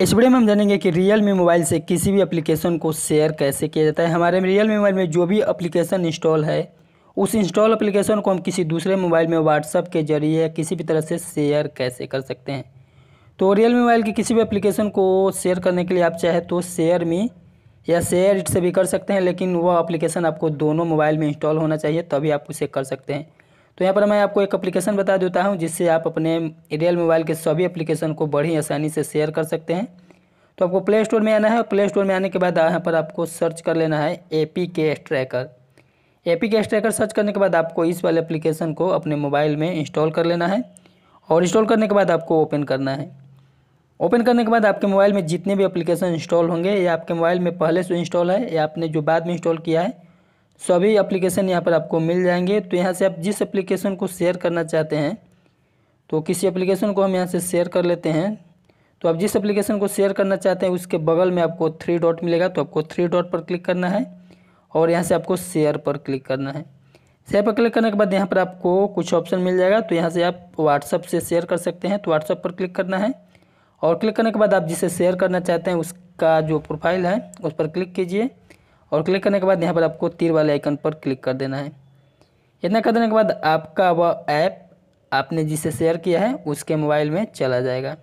इस वीडियो में हम जानेंगे कि रियल मी मोबाइल से किसी भी एप्लीकेशन को शेयर कैसे किया जाता है हमारे रियल मी मोबाइल में जो भी एप्लीकेशन इंस्टॉल है उस इंस्टॉल एप्लीकेशन को हम किसी दूसरे मोबाइल में व्हाट्सअप के जरिए किसी भी तरह से शेयर कैसे कर सकते हैं तो रियल मी मोबाइल की किसी भी एप्लीकेशन को शेयर करने के लिए आप चाहे तो शेयर मी या शेयर इट से भी कर सकते हैं लेकिन वह एप्लीकेशन आपको दोनों मोबाइल में इंस्टॉल होना चाहिए तभी आप उसे कर सकते हैं तो यहाँ पर मैं आपको एक एप्लीकेशन बता देता हूँ जिससे आप अपने रियल मोबाइल के सभी एप्लीकेशन को बड़ी आसानी से शेयर कर सकते हैं तो आपको प्ले स्टोर में आना है प्ले स्टोर में आने के बाद यहाँ पर आपको सर्च कर लेना है A P K tracker A P K tracker search करने के बाद आपको इस वाले एप्लीकेशन को अपने मोबाइल में इंस्टॉल कर लेना है और इंस्टॉल करने के बाद आपको ओपन करना है ओपन करने के बाद आपके मोबाइल में जितने भी एप्लीकेशन इंस्टॉल होंगे या आपके मोबाइल में पहले से इंस्टॉल है या आपने जो बाद में इंस्टॉल किया है सभी एप्लीकेशन यहाँ पर आपको मिल जाएंगे तो यहाँ से आप जिस एप्लीकेशन को शेयर करना चाहते हैं तो किसी एप्लीकेशन को हम यहाँ से शेयर कर लेते हैं तो आप जिस एप्लीकेशन को शेयर करना चाहते हैं उसके बगल में आपको थ्री डॉट मिलेगा तो आपको थ्री डॉट पर क्लिक करना है और यहाँ से आपको शेयर पर क्लिक करना है शेयर पर क्लिक करने के बाद यहाँ पर आपको कुछ ऑप्शन मिल जाएगा तो यहाँ से आप व्हाट्सअप से शेयर कर सकते हैं तो व्हाट्सअप पर क्लिक करना है और क्लिक करने के बाद आप जिसे शेयर करना चाहते हैं उसका जो प्रोफाइल है उस पर क्लिक कीजिए और क्लिक करने के बाद यहाँ पर आपको तीर वाले आइकन पर क्लिक कर देना है इतना कर देने के बाद आपका वह ऐप आपने जिसे शेयर किया है उसके मोबाइल में चला जाएगा